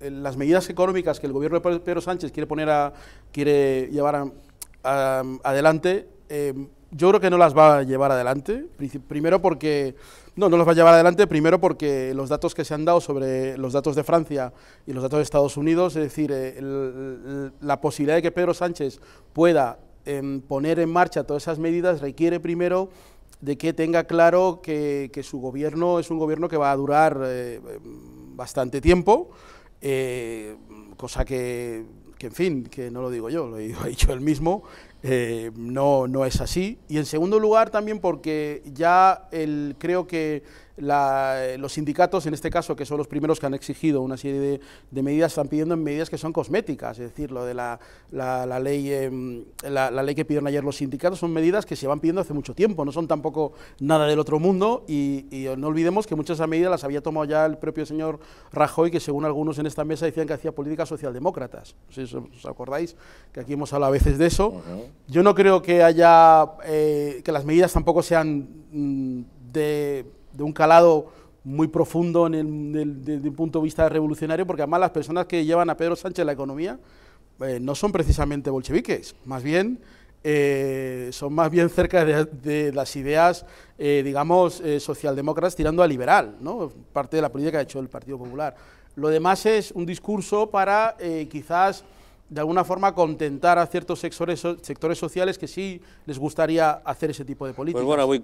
las medidas económicas que el gobierno de Pedro Sánchez quiere poner a, quiere llevar adelante, em, yo creo que no las va a llevar adelante. Primero porque no, no las va a llevar adelante. Primero porque los datos que se han dado sobre los datos de Francia y los datos de Estados Unidos, es decir, eh, la posibilidad de que Pedro Sánchez pueda em, poner en marcha todas esas medidas requiere primero de que tenga claro que, su gobierno es un gobierno que va a durar eh, em, bastante tiempo, eh, cosa que, que, en fin, que no lo digo yo, lo ha dicho él mismo, eh, no, no es así. Y en segundo lugar también porque ya el, creo que los sindicatos, en este caso, que son los primeros que han exigido una serie de, medidas, están pidiendo medidas que son cosméticas, es decir, lo de la, la, ley, em, la, ley que pidieron ayer los sindicatos son medidas que se van pidiendo hace mucho tiempo, no son tampoco nada del otro mundo y, no olvidemos que muchas de esas medidas las había tomado ya el propio señor Rajoy, que según algunos en esta mesa decían que hacía políticas socialdemócratas, si os acordáis, que aquí hemos hablado a veces de eso, yo no creo que haya, eh, que las medidas tampoco sean mm, de, un calado muy profundo en el, desde un punto de vista revolucionario, porque además las personas que llevan a Pedro Sánchez la economía eh, no son precisamente bolcheviques, más bien eh, son más bien cerca de, las ideas, digamos, socialdemócratas tirando a liberal, ¿no? parte de la política que ha hecho el Partido Popular. Lo demás es un discurso para quizás de alguna forma contentar a ciertos sectores, sectores sociales que sí les gustaría hacer ese tipo de pues políticas.